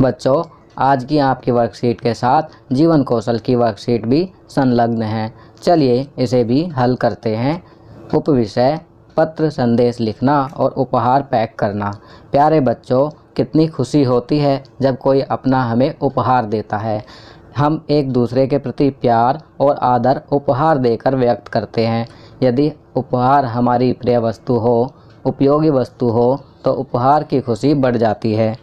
बच्चों आज की आपकी वर्कशीट के साथ जीवन कौशल की वर्कशीट भी संलग्न है चलिए इसे भी हल करते हैं उप विषय पत्र संदेश लिखना और उपहार पैक करना प्यारे बच्चों कितनी खुशी होती है जब कोई अपना हमें उपहार देता है हम एक दूसरे के प्रति प्यार और आदर उपहार देकर व्यक्त करते हैं यदि उपहार हमारी प्रिय वस्तु हो उपयोगी वस्तु हो तो उपहार की खुशी बढ़ जाती है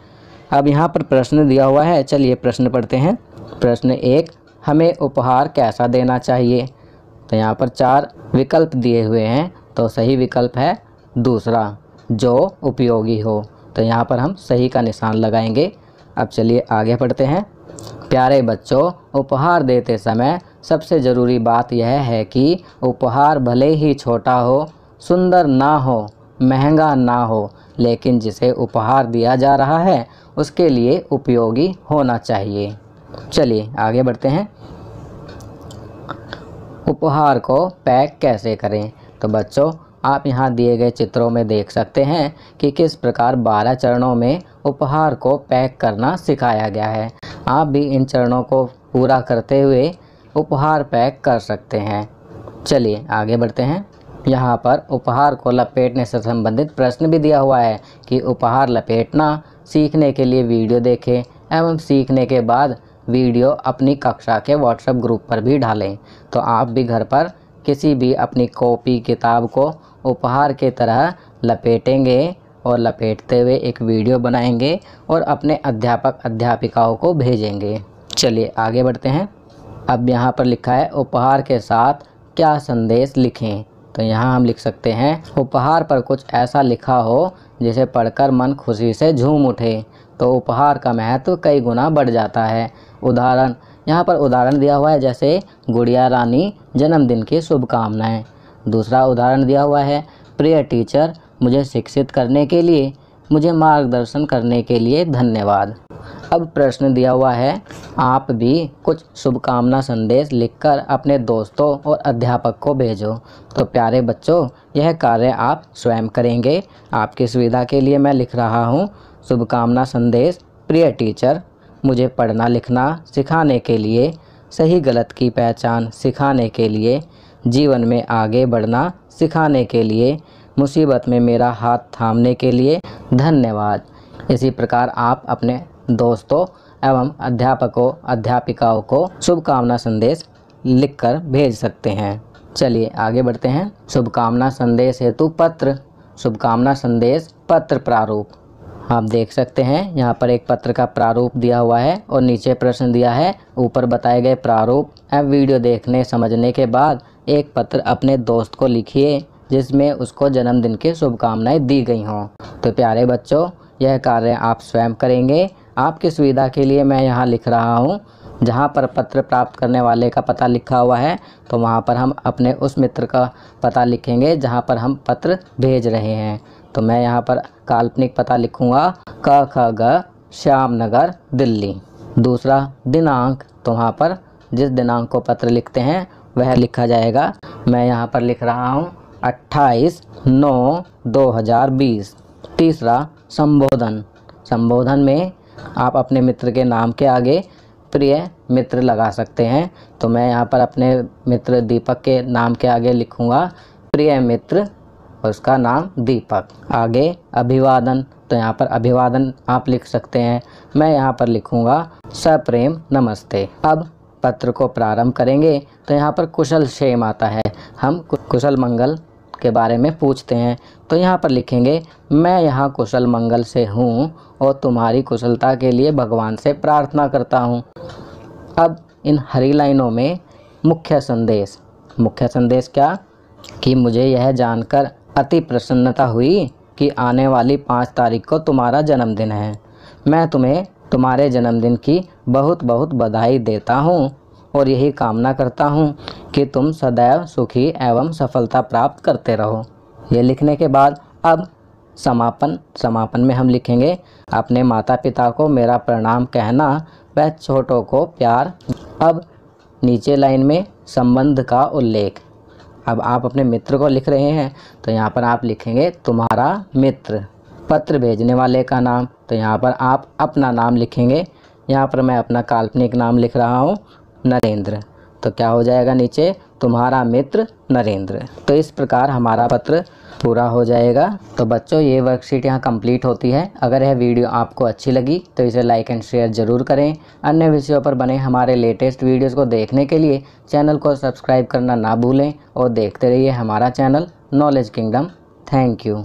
अब यहाँ पर प्रश्न दिया हुआ है चलिए प्रश्न पढ़ते हैं प्रश्न एक हमें उपहार कैसा देना चाहिए तो यहाँ पर चार विकल्प दिए हुए हैं तो सही विकल्प है दूसरा जो उपयोगी हो तो यहाँ पर हम सही का निशान लगाएंगे अब चलिए आगे पढ़ते हैं प्यारे बच्चों उपहार देते समय सबसे ज़रूरी बात यह है कि उपहार भले ही छोटा हो सुंदर ना हो महंगा ना हो लेकिन जिसे उपहार दिया जा रहा है उसके लिए उपयोगी होना चाहिए चलिए आगे बढ़ते हैं उपहार को पैक कैसे करें तो बच्चों आप यहाँ दिए गए चित्रों में देख सकते हैं कि किस प्रकार 12 चरणों में उपहार को पैक करना सिखाया गया है आप भी इन चरणों को पूरा करते हुए उपहार पैक कर सकते हैं चलिए आगे बढ़ते हैं यहाँ पर उपहार को लपेटने से संबंधित प्रश्न भी दिया हुआ है कि उपहार लपेटना सीखने के लिए वीडियो देखें एवं सीखने के बाद वीडियो अपनी कक्षा के व्हाट्सएप ग्रुप पर भी डालें तो आप भी घर पर किसी भी अपनी कॉपी किताब को उपहार के तरह लपेटेंगे और लपेटते हुए एक वीडियो बनाएंगे और अपने अध्यापक अध्यापिकाओं को भेजेंगे चलिए आगे बढ़ते हैं अब यहाँ पर लिखा है उपहार के साथ क्या संदेश लिखें तो यहाँ हम लिख सकते हैं उपहार पर कुछ ऐसा लिखा हो जिसे पढ़कर मन खुशी से झूम उठे तो उपहार का महत्व कई गुना बढ़ जाता है उदाहरण यहाँ पर उदाहरण दिया हुआ है जैसे गुड़िया रानी जन्मदिन की शुभकामनाएँ दूसरा उदाहरण दिया हुआ है प्रिय टीचर मुझे शिक्षित करने के लिए मुझे मार्गदर्शन करने के लिए धन्यवाद अब प्रश्न दिया हुआ है आप भी कुछ शुभकामना संदेश लिखकर अपने दोस्तों और अध्यापक को भेजो तो प्यारे बच्चों यह कार्य आप स्वयं करेंगे आपकी सुविधा के लिए मैं लिख रहा हूँ शुभकामना संदेश प्रिय टीचर मुझे पढ़ना लिखना सिखाने के लिए सही गलत की पहचान सिखाने के लिए जीवन में आगे बढ़ना सिखाने के लिए मुसीबत में मेरा हाथ थामने के लिए धन्यवाद इसी प्रकार आप अपने दोस्तों एवं अध्यापकों अध्यापिकाओं को शुभकामना संदेश लिखकर भेज सकते हैं चलिए आगे बढ़ते हैं शुभकामना संदेश हेतु पत्र शुभकामना संदेश पत्र प्रारूप आप देख सकते हैं यहाँ पर एक पत्र का प्रारूप दिया हुआ है और नीचे प्रश्न दिया है ऊपर बताए गए प्रारूप एवं वीडियो देखने समझने के बाद एक पत्र अपने दोस्त को लिखिए जिसमें उसको जन्मदिन की शुभकामनाएं दी गई हों तो प्यारे बच्चों यह कार्य आप स्वयं करेंगे आपकी सुविधा के लिए मैं यहाँ लिख रहा हूँ जहाँ पर पत्र प्राप्त करने वाले का पता लिखा हुआ है तो वहाँ पर हम अपने उस मित्र का पता लिखेंगे जहाँ पर हम पत्र भेज रहे हैं तो मैं यहाँ पर काल्पनिक पता लिखूँगा क ख ग श्याम नगर दिल्ली दूसरा दिनांक तो वहाँ पर जिस दिनांक को पत्र लिखते हैं वह लिखा जाएगा मैं यहाँ पर लिख रहा हूँ 28 नौ 2020 तीसरा संबोधन संबोधन में आप अपने मित्र के नाम के आगे प्रिय मित्र लगा सकते हैं तो मैं यहाँ पर अपने मित्र दीपक के नाम के आगे लिखूँगा प्रिय मित्र उसका नाम दीपक आगे अभिवादन तो यहाँ पर अभिवादन आप लिख सकते हैं मैं यहाँ पर लिखूँगा सप्रेम नमस्ते अब पत्र को प्रारंभ करेंगे तो यहाँ पर कुशल क्षेम आता है हम कुशल मंगल के बारे में पूछते हैं तो यहाँ पर लिखेंगे मैं यहाँ कुशल मंगल से हूँ और तुम्हारी कुशलता के लिए भगवान से प्रार्थना करता हूँ अब इन हरी लाइनों में मुख्य संदेश मुख्य संदेश क्या कि मुझे यह जानकर अति प्रसन्नता हुई कि आने वाली पाँच तारीख को तुम्हारा जन्मदिन है मैं तुम्हें तुम्हारे जन्मदिन की बहुत बहुत बधाई देता हूँ और यही कामना करता हूँ कि तुम सदैव सुखी एवं सफलता प्राप्त करते रहो ये लिखने के बाद अब समापन समापन में हम लिखेंगे अपने माता पिता को मेरा प्रणाम कहना वह छोटों को प्यार अब नीचे लाइन में संबंध का उल्लेख अब आप अपने मित्र को लिख रहे हैं तो यहाँ पर आप लिखेंगे तुम्हारा मित्र पत्र भेजने वाले का नाम तो यहाँ पर आप अपना नाम लिखेंगे यहाँ पर मैं अपना काल्पनिक नाम लिख रहा हूँ नरेंद्र तो क्या हो जाएगा नीचे तुम्हारा मित्र नरेंद्र तो इस प्रकार हमारा पत्र पूरा हो जाएगा तो बच्चों ये वर्कशीट यहाँ कंप्लीट होती है अगर यह वीडियो आपको अच्छी लगी तो इसे लाइक एंड शेयर ज़रूर करें अन्य विषयों पर बने हमारे लेटेस्ट वीडियोस को देखने के लिए चैनल को सब्सक्राइब करना ना भूलें और देखते रहिए हमारा channel knowledge kingdom thank you